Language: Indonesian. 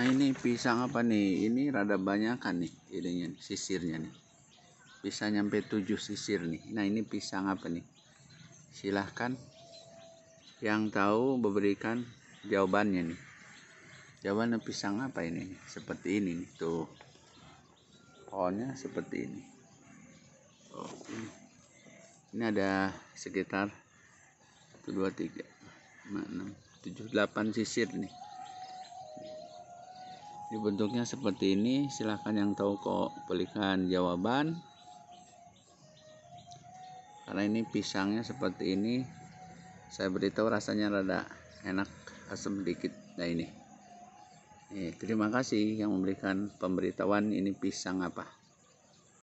Nah ini pisang apa nih? Ini rada banyakan nih ininya nih, sisirnya nih. Bisa nyampe 7 sisir nih. Nah ini pisang apa nih? Silahkan yang tahu memberikan jawabannya nih. Jawabannya pisang apa ini? Nih? Seperti ini nih tuh. Pohonnya seperti ini. Oh, ini. ini ada sekitar 1, 2, 3, 4, 6, 7, 8 sisir nih dibentuknya seperti ini silahkan yang tahu kok berikan jawaban karena ini pisangnya seperti ini saya beritahu rasanya rada enak asam sedikit nah ini eh, terima kasih yang memberikan pemberitahuan ini pisang apa